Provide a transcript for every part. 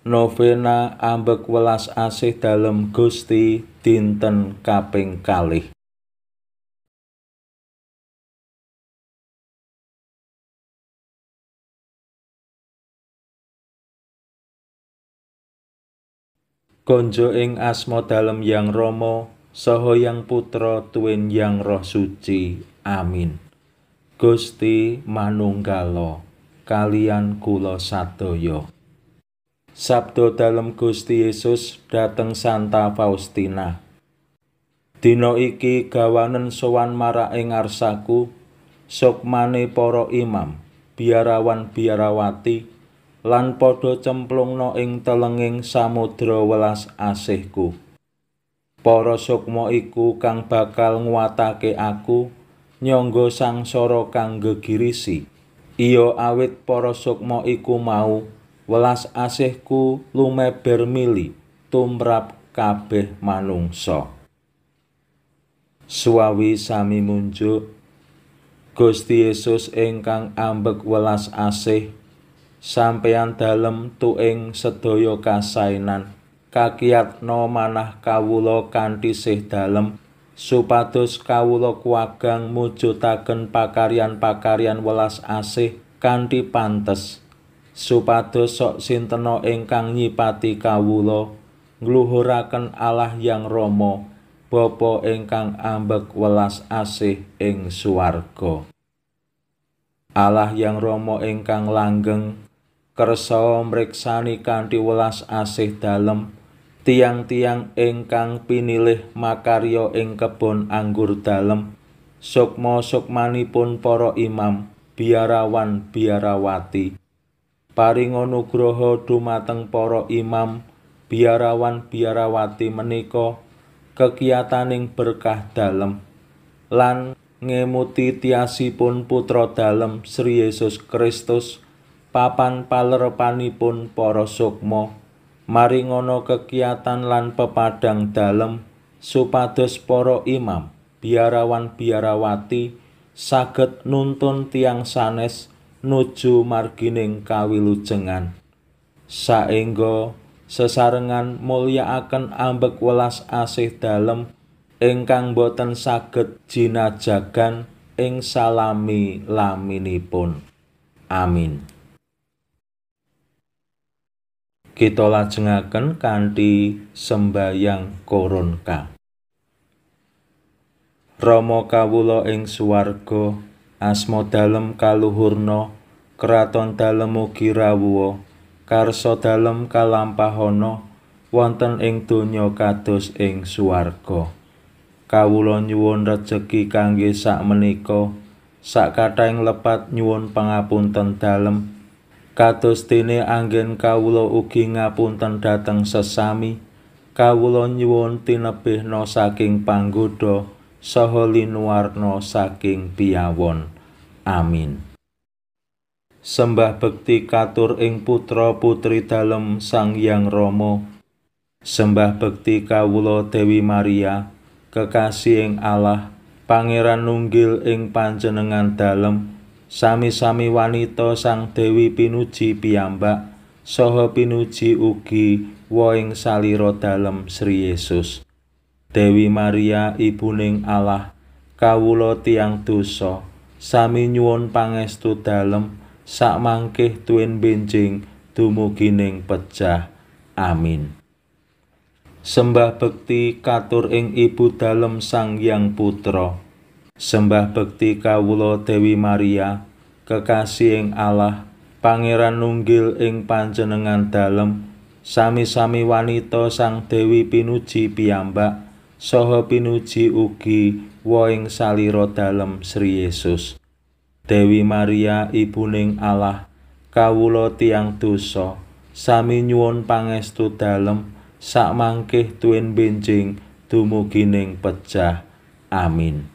Novena ambek welas asih dalem Gusti dinten kaping kalih. Konjo ing asma dalem yang Romo saha yang putra tuwin yang roh suci. Amin. Gusti manunggalo kalian kula sadaya. Yo. Sabdo dalam Gusti Yesus dateng Santa Faustina. Dino iki gawanen sowan marak ing ngasaku, sukmane para imam, biarawan biarawati, lan padha cemplung no ing telenging samudra welas asihku. Para sukmo iku kang bakal nguatake aku, nyangga sangsara kang gegirisi. Iya awit para sukmo iku mau, welas asihku lumeber mili tumrap kabeh manungsa suawi sami munjuk Gusti Yesus ingkang ambek welas asih sampeyan dalem tuing sedaya kasainan kakiatno manah kawula kanthi sih dalem supados kawula kuwagang mujutaken pakaryan-pakaryan welas asih kanthi pantes supados sok sinteno ingkang nyipati kawula ngluhuraken Allah yang Rama Bapa ingkang ambek welas asih ing swarga Allah yang Rama ingkang langgeng kersa mriksani kanthi welas asih dalem tiang-tiang ingkang pinilih makarya ing kebon anggur dalem sukma sukmanipun para imam biarawan biarawati paring anugraha dumateng para imam biarawan biarawati menika kekiyataning berkah dalem lan ngemuti tiasipun putra dalem Sri Yesus Kristus papan palerepanipun para sukma maringana kekiatan lan pepadang dalem supados para imam biarawan biarawati saged nuntun tiang sanes nuju margining kawilujengan saengga sesarengan akan ambek welas asih dalem ingkang boten saged jinajagan ing salami laminipun amin kita lajengaken kanthi sembayang koronka Romo kawula ing swarga Asmodalem kaluhurno, kaluhurna kraton dalem ugi rawuha karsa dalem kalampahana wonten ing donya kados ing swarga kawula nyuwun rejeki kangge sakmenika sakkathahing lepat nyuwun pangapunten dalem kados dene anggen kawula ugi ngapunten dhateng sesami kawula nyuwun tinebihna saking panggodha saha linuwarna saking piyawon amin sembah bekti katur ing putra putri dalem Sang Yang Romo. sembah bekti kawulo Dewi Maria kekasih ing Allah Pangeran Nunggil ing panjenengan dalem sami-sami wanita Sang Dewi pinuji piyambak soho pinuji ugi woing saliro dalem Sri Yesus Dewi Maria ibuning Allah kawula tiang dosa sami nyuwun pangestu dalem sak mangkeh tuen benjing dumugining pecah amin Sembah bekti katur ing ibu dalem Sang Hyang Putra Sembah bekti kawula Dewi Maria kekasih ing Allah pangeran nunggil ing panjenengan dalem sami-sami wanita Sang Dewi pinuji piyambak saha pinuji ugi woing salira dalem Sri Yesus. Dewi Maria ibuning Allah, kawula tiang dosa, sami nyuwun pangestu dalem sak mangkih tuwin benjing dumugining pecah, Amin.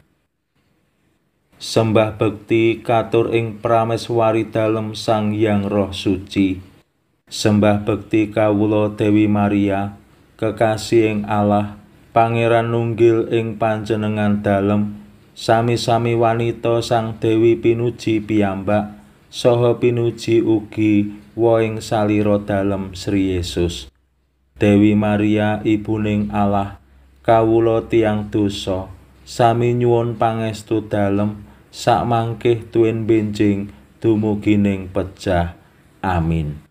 Sembah bekti katur ing prameswari dalem Sang Yang Roh Suci. Sembah bekti kawula Dewi Maria, kekasih ing Allah, Pangeran nunggil ing panjenengan dalem sami-sami wanita sang Dewi Pinuji piyambak saha pinuji ugi woing salira dalem Sri Yesus Dewi Maria ibuning Allah kawula tiang dosa sami nyuwun pangestu dalem sak mangkeh tuen benjing dumugining pecah amin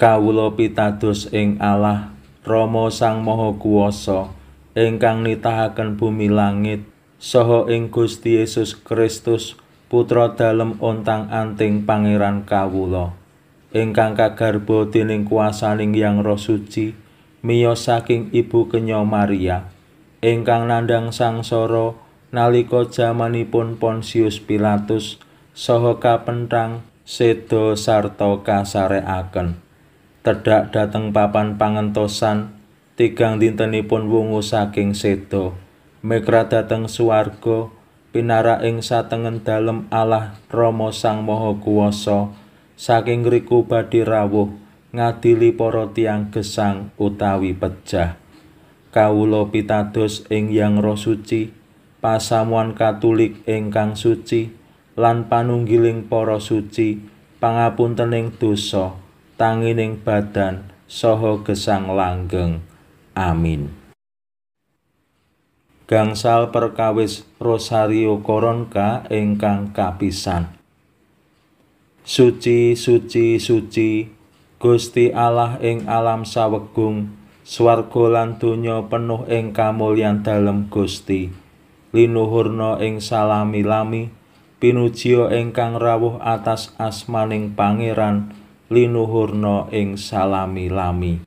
Kawula pitados ing Allah Romo Sang Maha Kuwasa ingkang nitahaken bumi langit saha ing Gusti Yesus Kristus putra dalem ontang-anting pangeran kawula ingkang kagarba dening kuwasaning Yang Roh Suci miya saking Ibu Kenya Maria ingkang nandhang sangsara nalika jamanipun Pontius Pilatus saha kapentang sedo sarta kasareaken Tedak dateng papan pangentosan, tigang dintenipun wungu saking sedo. Mekra dateng suwargo, pinara ing satengen dalem Allah Rama Sang Maha Kuwasa, saking riku badhe rawuh ngadili para tiang gesang utawi pejah. Kawula pitados ing yang roh suci, pasamuan Katolik ingkang suci lan panunggiling para suci pangapuntening dosa. tanggining badan saha gesang langgeng. Amin. Gangsal perkawis Rosario Koronka ingkang kapisan. Suci, suci, suci, Gusti Allah ing alam sawegung, swarga lan donya penuh ing kamulyan dalem Gusti. Linuhurna ing salami lami, pinujiya ingkang rawuh atas asmaning pangeran. Pangeran. linuhurna ing salami lami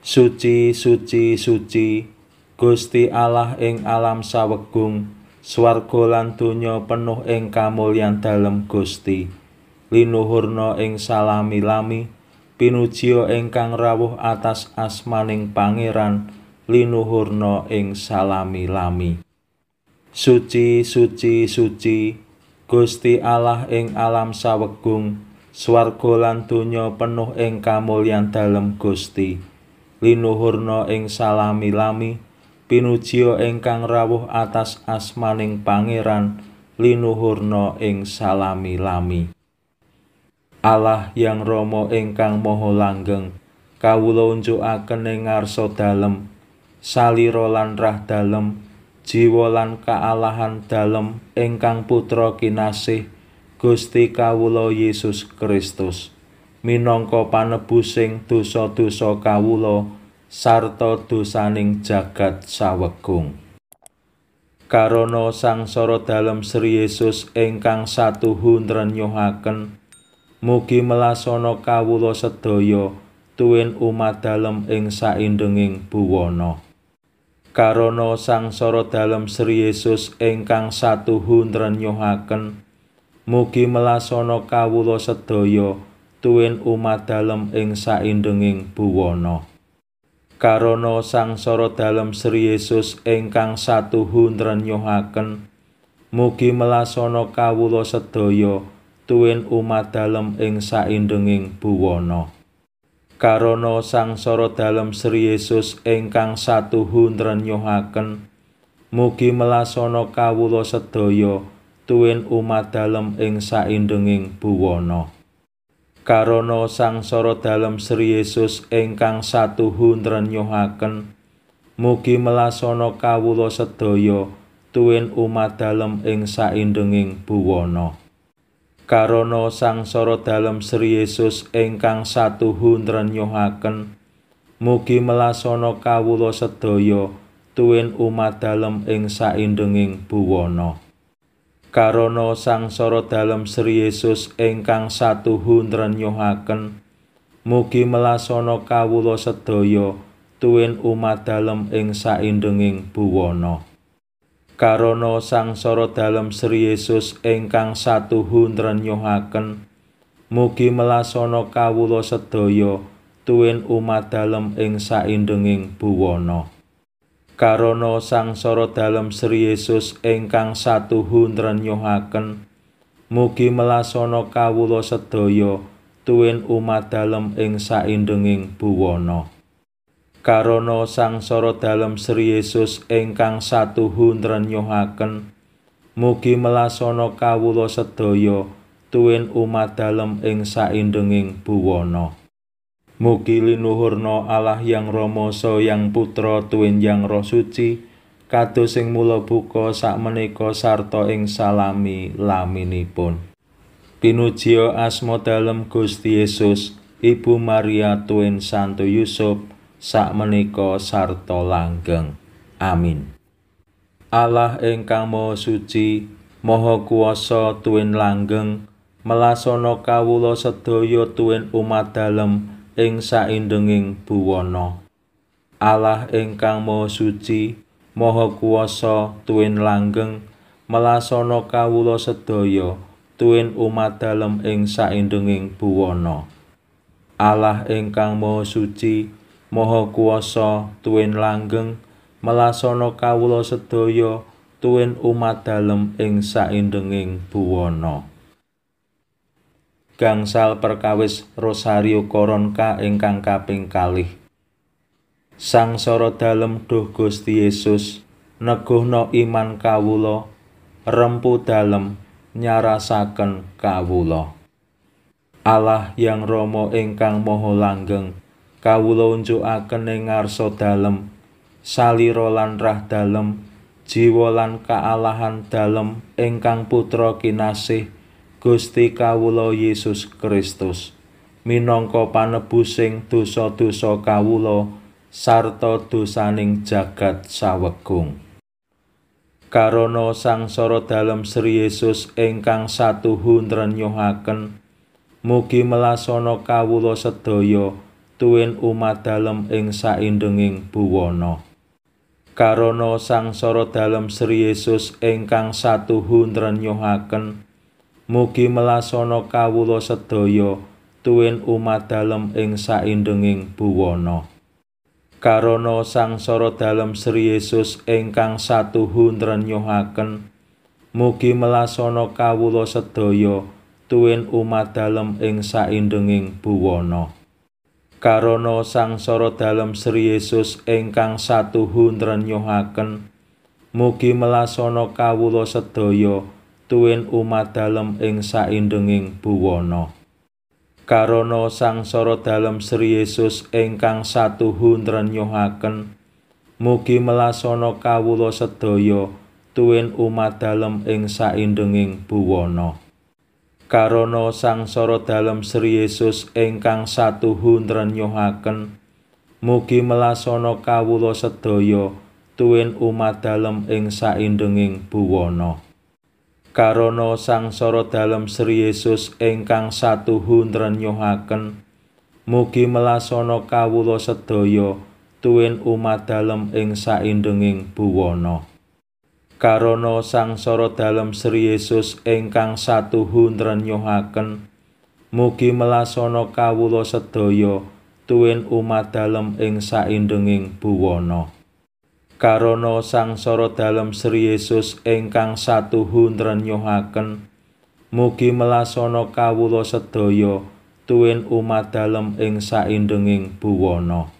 suci suci suci Gusti Allah ing alam sawegung swarga lan donya penuh ing kamulyan dalem Gusti linuhurna ing salami lami pinujio ingkang rawuh atas asmaning pangeran linuhurna ing salami lami suci suci suci Gusti Allah ing alam sawegung swarga lan donya penuh ing kamulyan dalem Gusti linuhurna ing salami lami pinujiya ingkang rawuh atas asmaning pangeran linuhurna ing salami lami Allah yang Romo ingkang moho langgeng kawula unjukaken ing ngarsa dalem salira lan rah dalem jiwa lan kaalahan dalem ingkang putra kinasih Gusti kawula Yesus Kristus minangka panebus sing dosa-dosa kawula sarta dosaning jagat sawegung Karana sangsara dalem Sri Yesus ingkang satuhun renyuhaken mugi melasana kawula sedaya tuwin umat dalem ing saindenging buwana Karana sangsara dalem Sri Yesus ingkang satuhun renyuhaken mugi Mugi melasana kawula sedaya tuwin umat dalem ing saindenging buwana. Karana sangsara dalem Sri Yesus ingkang satuhun renyohaken mugi melasana kawula sedaya tuwin umat dalem ing saindenging buwana. Karana sangsara dalem Sri Yesus ingkang satuhun renyohaken mugi melasana kawula sedaya tuwin tuwin umat dalem ing saindenging buwana. Karana sangsara dalem Sri Yesus ingkang satuhun renyuhaken mugi melasana kawula sedaya tuwin umat dalem ing saindenging buwana. Karana sangsara dalem Sri Yesus ingkang satuhun renyuhaken mugi melasana kawula sedaya tuwin umat dalem ing saindenging buwana. karana sangsara dalem Sri Yesus ingkang satuhu nrenyuhaken mugi melasana kawula sedaya tuwin umat dalem ing saindenging buwana karana sangsara dalem Sri Yesus ingkang satuhu nrenyuhaken mugi melasana kawula sedaya tuwin umat dalem ing saindenging buwana Karono sangsara dalem Sri Yesus ingkang satuhun renyuhaken mugi melasana kawula sedaya tuwin umat dalem ing saindenging buwana Karono sangsara dalem Sri Yesus ingkang satuhun renyuhaken mugi melasana kawula sedaya tuwin umat dalem ing saindenging buwana Mugi linuhurna Allah yang Rama yang putra tuwin yang Roh Suci kados sing mula buka sakmenika sarta ing salami laminipun. Pinujio asma dalem Gusti Yesus, Ibu Maria tuwin Santo Yusuf sakmenika sarta langgeng. Amin. Allah ingkang Maha Suci, Maha Kuwasa tuwin langgeng, melasana kawula sedaya tuwin umat dalem. ing saindenging buwana Allah ingkang Maha Suci Maha Kuwasa tuwin langgeng melasana kawula sedaya tuwin umat dalem ing saindenging buwana Allah ingkang Maha Suci Maha Kuwasa tuwin langgeng melasana kawula sedaya tuwin umat dalem ing saindenging buwana gangsal perkawis Rosario Koronka ingkang kaping kalih. Sang soro dalem duh Gusti Yesus, neguhno iman kawulo, rempu dalem, nyarasaken kawulo. Allah yang romo ingkang moho langgeng, kawulo unjuk aken ingarso dalem, saliro rah dalem, jiwa lan kaalahan dalem, ingkang putra kinasih, Gusti kawula Yesus Kristus minangka panebu sing dosa-dosa kawula sarta dosaning jagat sawegung. Karana sangsara dalem Sri Yesus ingkang satuhun renyuhaken mugi melasana kawula sedaya tuwin umat dalem ing saindenging buwana. Karana sangsara dalem Sri Yesus ingkang satuhun renyuhaken Mugi melasana kawula sedaya tuwin umat dalem ing saindenging buwana. Karana sangsara dalem Sri Yesus ingkang satuhun renyohaken mugi melasana kawula sedaya tuwin umat dalem ing saindenging buwana. Karana sangsara dalem Sri Yesus ingkang satuhun renyohaken mugi melasana kawula sedaya tuwin umat dalem ing saindenging buwana. Karana sangsara dalem Sri Yesus ingkang satuhun renyuhaken mugi melasana kawula sedaya tuwin umat dalem ing saindenging buwana. Karana sangsara dalem Sri Yesus ingkang satuhun renyuhaken mugi melasana kawula sedaya tuwin umat dalem ing saindenging buwana. Karono sangsara dalem Sri Yesus ingkang satuhu nrenyuhaken mugi melasana kawula sedaya tuwin umat dalem ing saindenging buwana Karono sangsara dalem Sri Yesus ingkang satuhu nrenyuhaken mugi melasana kawula sedaya tuwin umat dalem ing saindenging buwana Karono sangsara dalem Sri Yesus ingkang satuhun renyohaken mugi melasana kawula sedaya tuwin umat dalem ing saindenging buwana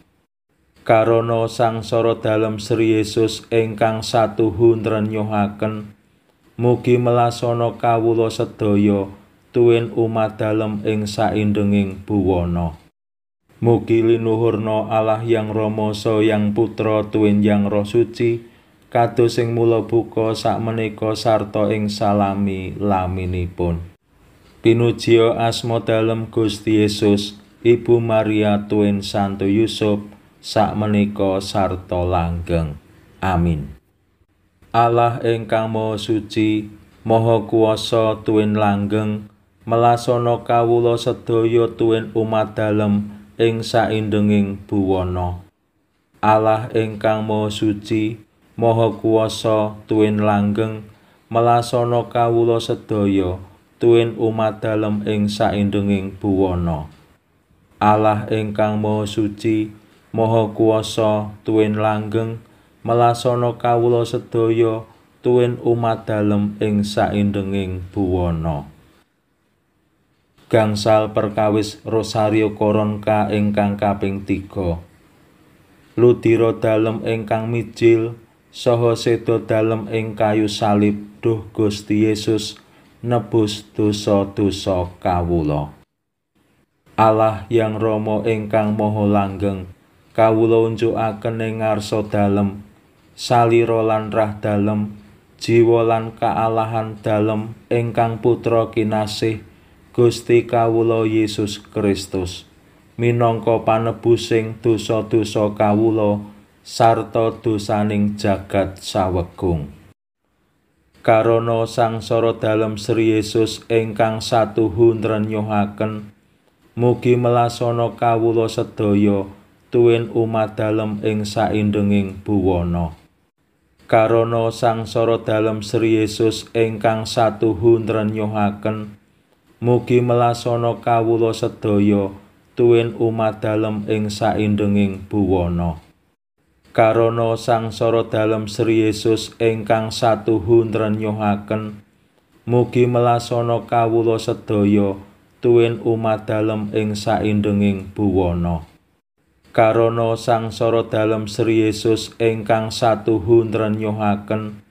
Karono sangsara dalem Sri Yesus ingkang satuhun renyohaken mugi melasana kawula sedaya tuwin umat dalem ing saindenging buwana Mugi linuhurna Allah yang Rama yang putra tuwin yang Roh Suci kados sing mula buka sakmenika sarta ing salami laminipun. Pinujia asma dalem Gusti Yesus, Ibu Maria tuwin Santo Yusuf sakmenika sarta langgeng. Amin. Allah ingkang Maha Suci, Maha Kuwasa tuwin langgeng melasana kawula sedaya tuwin umat dalem. ing saindenging buwana Allah ingkang Maha Suci Maha Kuwasa tuwin langgeng melasana kawula sedaya tuwin umat dalem ing saindenging buwana Allah ingkang Maha Suci Maha Kuwasa tuwin langgeng melasana kawula sedaya tuwin umat dalem ing saindenging buwana gangsal perkawis Rosario Koronka ingkang kaping tiga. Ludiro dalem ingkang mijil, saha sedo dalem ing kayu salib, duh Gusti Yesus, nebus dosa-dosa kawula. Allah yang Rama ingkang moho langgeng, kawula unjukaken ing ngarsa dalem, salira lan rah dalem, jiwa lan kaalahan dalem ingkang putra kinasih Gusti kawula Yesus Kristus minangka panebusing dosa-dosa kawula sarta dosaning jagat sawegung. Karana sangsara dalem Sri Yesus ingkang satuhun renyuhaken mugi melasana kawula sedaya tuwin umat dalem ing saindenging buwana. Karana sangsara dalem Sri Yesus ingkang satuhun renyuhaken Mugi melasana kawula sedaya tuwin umat dalem ing saindenging buwana. Karana sangsara dalem Sri Yesus ingkang satuhun renyuhaken mugi melasana kawula sedaya tuwin umat dalem ing saindenging buwana. Karana sangsara dalem Sri Yesus ingkang satuhun renyuhaken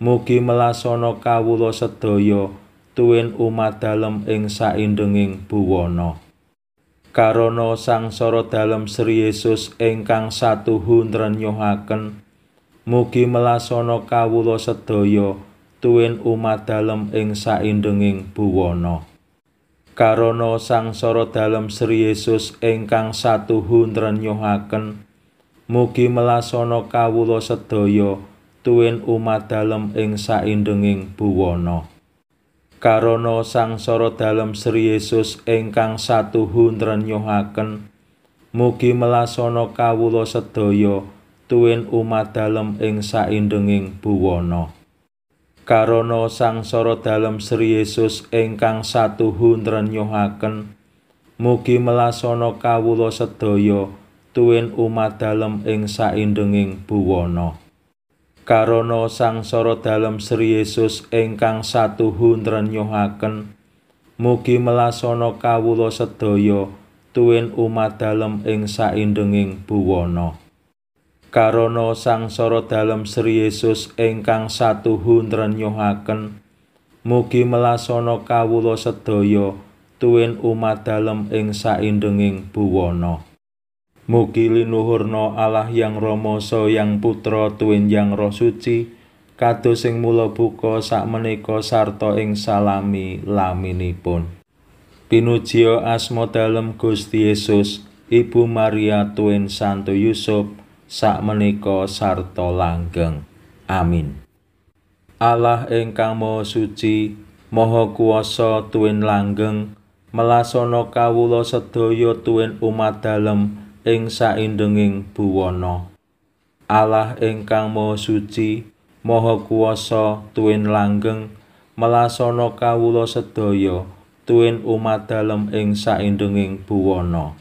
mugi melasana kawula sedaya tuwin tuwin umat dalem ing saindenging buwana. Karana sangsara dalem Sri Yesus ingkang satuhun renyohaken mugi melasana kawula sedaya tuwin umat dalem ing saindenging buwana. Karana sangsara dalem Sri Yesus ingkang satuhun renyohaken mugi melasana kawula sedaya tuwin umat dalem ing saindenging buwana. Karono sangsara dalem Sri Yesus ingkang satuhun renyuhaken mugi melasana kawula sedaya tuwin umat dalem ing saindenging buwana Karono sangsara dalem Sri Yesus ingkang satuhun renyuhaken mugi melasana kawula sedaya tuwin umat dalem ing saindenging buwana Karono sangsara dalem Sri Yesus ingkang satuhu nrenyohaken mugi melasana kawula sedaya tuwin umat dalem ing saindenging buwana. Karono sangsara dalem Sri Yesus ingkang satuhu nrenyohaken mugi melasana kawula sedaya tuwin umat dalem ing saindenging buwana. Mugi linuhurna Allah yang Romoso yang Putra yang Roh Suci kados sing mula buka sakmenika sarta ing salami laminipun. Pinujio asma dalem Gusti Yesus, Ibu Maria Tuwin Santo Yusuf meniko sarta langgeng. Amin. Allah ingkang Maha Suci, Maha Kuwasa tuwin langgeng, melasana kawula sedaya tuwin umat dalem ing saindenging buwana. Allah ingkang Maha Suci, Maha Kuwasa, tuwin langgeng melasana kawula sedaya tuwin umat dalem ing saindenging buwana.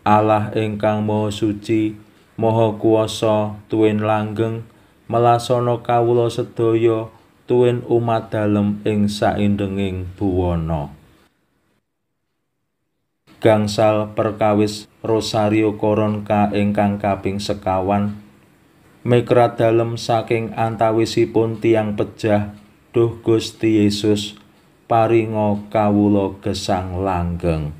Allah ingkang Maha Suci, Maha Kuwasa, tuwin langgeng melasana kawula sedaya tuwin umat dalem ing saindenging buwana. gangsal perkawis Rosario koronka engkang ingkang kaping sekawan mikra dalem saking antawisipun tiang pejah duh Gusti Yesus Paringo Kawulo gesang langgeng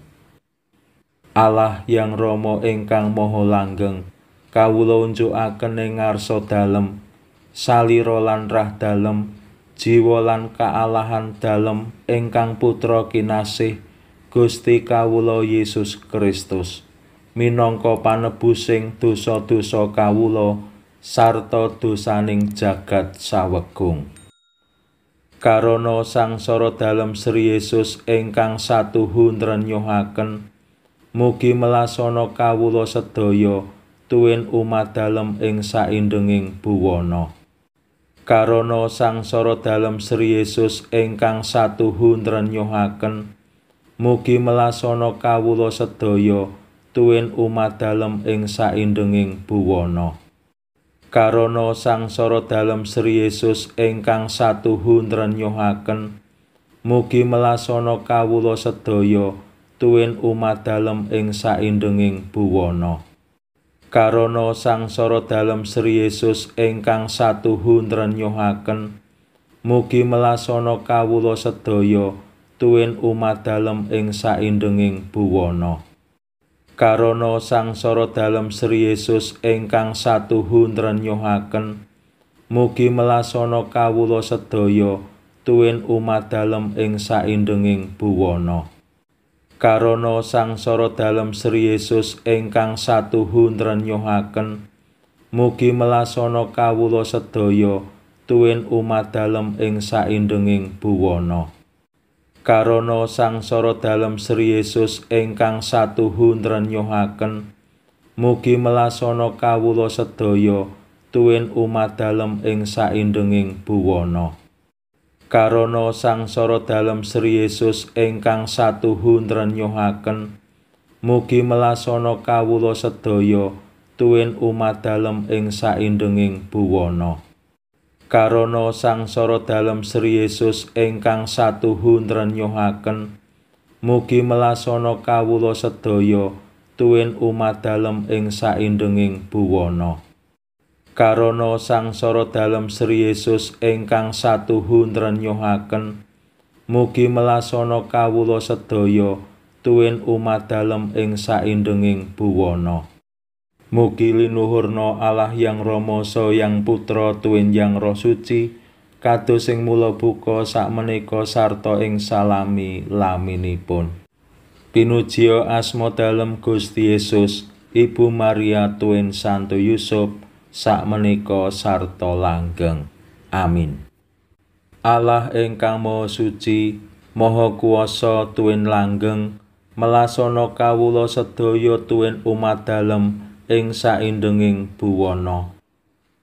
Allah yang Romo ingkang moho langgeng Kawulo unjuk ing ngarsa dalem salira lan rah dalem jiwa lan kaalahan dalem ingkang putra kinasih Gusti kawula Yesus Kristus minangka panebus sing dosa-dosa kawula sarta dosaning jagat sawegung Karana sangsara dalem Sri Yesus ingkang satuhun renyuhaken mugi melasana kawula sedaya tuwin umat dalem ing saindenging buwana Karana sangsara dalem Sri Yesus ingkang satuhun renyuhaken mugi Mugi melasana kawula sedaya tuwin umat dalem ing saindenging buwana. Karana sangsara dalem Sri Yesus ingkang satuhun renyohaken mugi melasana kawula sedaya tuwin umat dalem ing saindenging buwana. Karana sangsara dalem Sri Yesus ingkang satuhun renyohaken mugi melasana kawula sedaya tuwin umat dalem ing saindenging buwana. Karana sangsara dalem Sri Yesus ingkang satuhun renyuhaken mugi melasana kawula sedaya tuwin umat dalem ing saindenging buwana. Karana sangsara dalem Sri Yesus ingkang satuhun renyuhaken mugi melasana kawula sedaya tuwin umat dalem ing saindenging buwana. Karana sangsara dalem Sri Yesus ingkang satuhu nrenyohaken mugi melasana kawula sedaya tuwin umat dalem ing saindenging buwana. Karana sangsara dalem Sri Yesus ingkang satuhu nrenyohaken mugi melasana kawula sedaya tuwin umat dalem ing saindenging buwana. Karono sangsara dalem Sri Yesus ingkang satuhun renyuhaken mugi melasana kawula sedaya tuwin umat dalem ing saindenging buwana Karono sangsara dalem Sri Yesus ingkang satuhun renyuhaken mugi melasana kawula sedaya tuwin umat dalem ing saindenging buwana Mugi linuhurna Allah yang Rama yang putra tuwin yang Roh Suci kados sing mula buka sakmenika sarta ing salami laminipun. Pinujio asma dalem Gusti Yesus, Ibu Maria tuwin Santo Yusuf sakmenika sarta langgeng. Amin. Allah ingkang Maha Suci, Maha Kuwasa tuwin langgeng melasana kawula sedaya tuwin umat dalem. ing saindenging buwana.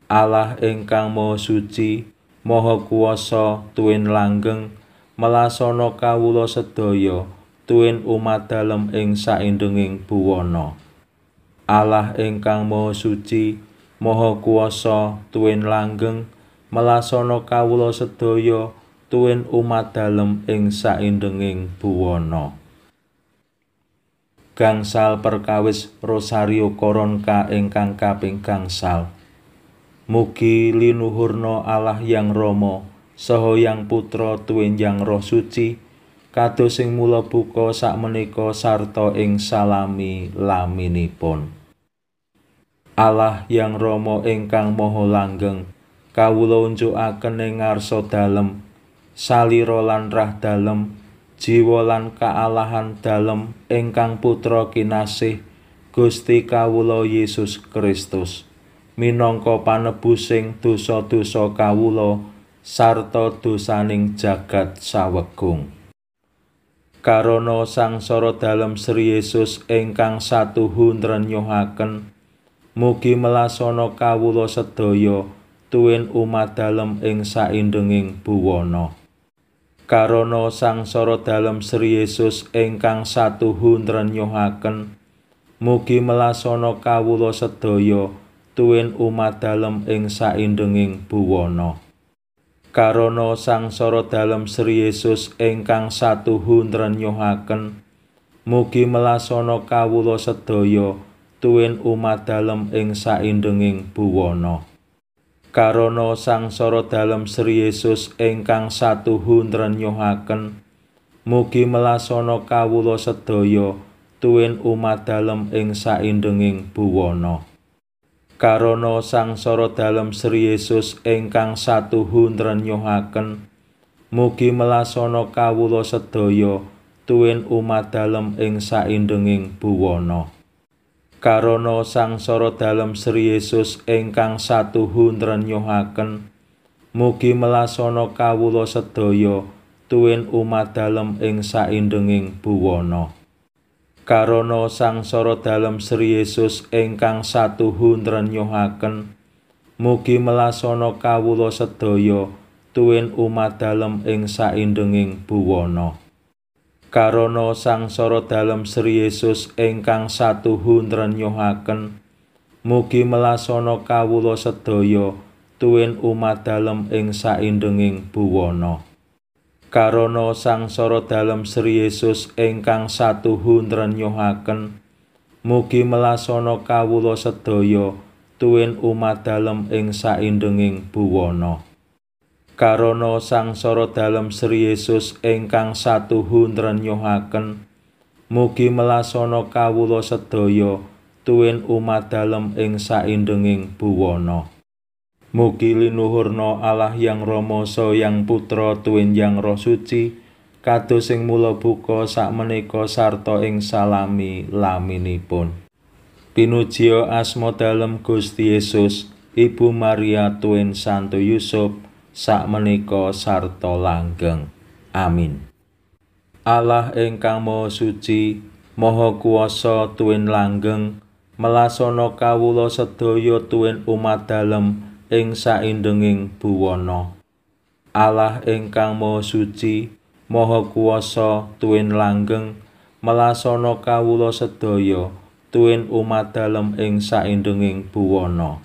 Allah ingkang Maha Suci, Maha Kuwasa, tuwin langgeng melasana kawula sedaya tuwin umat dalem ing saindenging buwana. Allah ingkang Maha Suci, Maha Kuwasa, tuwin langgeng melasana kawula sedaya tuwin umat dalem ing saindenging buwana. gangsal perkawis Rosario Koronka ingkang kaping gangsal. Mugi linuhurno Allah yang Romo, soho yang putra tuwin yang roh suci, kado sing mula buka sak menika sarta ing salami laminipun. Allah yang Romo ingkang moho langgeng, kawulo unjuk akening ngarso dalem, saliro lanrah dalem, jiwa lan kaalahan dalem ingkang putra kinasih Gusti kawula Yesus Kristus minangka panebusing dosa-dosa kawula sarta dosaning jagat sawegung karana sangsara dalem Sri Yesus ingkang satuhun renyuhaken mugi melasana kawula sedaya tuwin umat dalem ing saindenging buwana Karono sangsara dalem Sri Yesus ingkang satuhun renyuhaken mugi melasana kawula sedaya tuwin umat dalem ing saindenging buwana Karono sangsara dalem Sri Yesus ingkang satuhun renyuhaken mugi melasana kawula sedaya tuwin umat dalem ing saindenging buwana karana sangsara dalem Sri Yesus ingkang satuhu nrenyuhaken mugi melasana kawula sedaya tuwin umat dalem ing saindenging buwana karana sangsara dalem Sri Yesus ingkang satuhu nrenyuhaken mugi melasana kawula sedaya tuwin umat dalem ing saindenging buwana karana sangsara dalem Sri Yesus ingkang satuhu nrenyohaken mugi melasana kawula sedaya tuwin umat dalem ing saindenging buwana karana sangsara dalem Sri Yesus ingkang satuhu nrenyohaken mugi melasana kawula sedaya tuwin umat dalem ing saindenging buwana karana sangsara dalem Sri Yesus ingkang satuhu nrenyohaken mugi melasana kawula sedaya tuwin umat dalem ing saindenging buwana karana sangsara dalem Sri Yesus ingkang satuhu nrenyohaken mugi melasana kawula sedaya tuwin umat dalem ing saindenging buwana karono sangsara dalem Sri Yesus ingkang satuhun renyohaken mugi melasana kawula sedaya tuwin umat dalem ing saindenging buwana mugi linuhurna Allah yang romoso yang putra tuwin yang roh suci kados sing mula buka sakmenika sarta ing salami laminipun pinujio asmo dalem Gusti Yesus Ibu Maria tuwin Santo Yusuf, sakmenika sarta langgeng. Amin. Allah ingkang Maha Suci, Maha Kuwasa tuwin langgeng melasana kawula sedaya tuwin umat dalem ing saindenging buwana. Allah ingkang Maha Suci, Maha Kuwasa tuwin langgeng melasana kawula sedaya tuwin umat dalem ing saindenging buwana.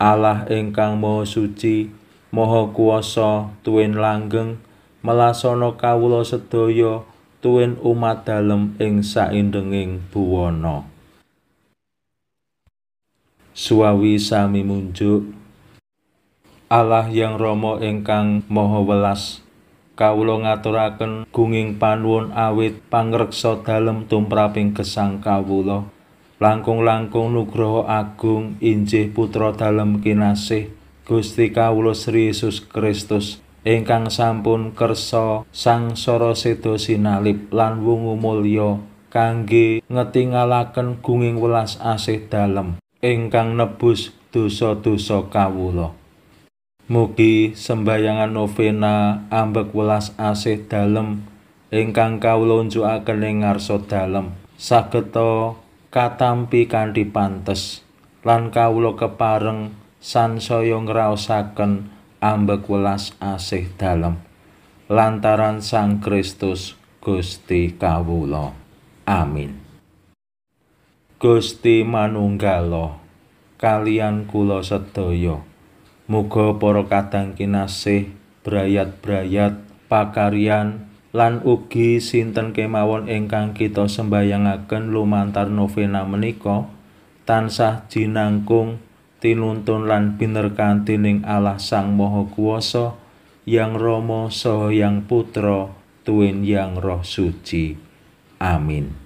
Allah ingkang Maha Suci, Maha Kuwasa tuwin langgeng melasana kawula sedaya tuwin umat dalem ing saindenging buwana. Suwawi sami munjuk Allah yang Rama ingkang Maha Welas kawula ngaturaken gunging panuwun awit pangreksa dalem tumraping gesang kawula langkung-langkung nugroho agung injih putra dalem kinasih Gusti Kawulo Sri Yesus Kristus ingkang sampun kersa sangsara sedo sinalip lan wungu mulya kangge ngetingalaken gunging welas asih dalem ingkang nebus dosa-dosa kawula. Mugi sembayangan novena ambek welas asih dalem ingkang kawula unjukaken ing ngarsa dalem saged katampi kanthi pantes lan kawula kepareng sansaya ngraosaken ambek welas asih dalem lantaran Sang Kristus Gusti kawula. Amin. Gusti manunggalo kalian kula sedaya. Muga para kadang kinasih brayat-brayat pakarian lan ugi sinten kemawon ingkang kita sembayangaken lumantar novena menika tansah jinangkung tinuntun lan pinerkanti ning Allah Sang Maha Kuwasa yang Rama saha yang Putra tuwin yang Roh Suci. Amin.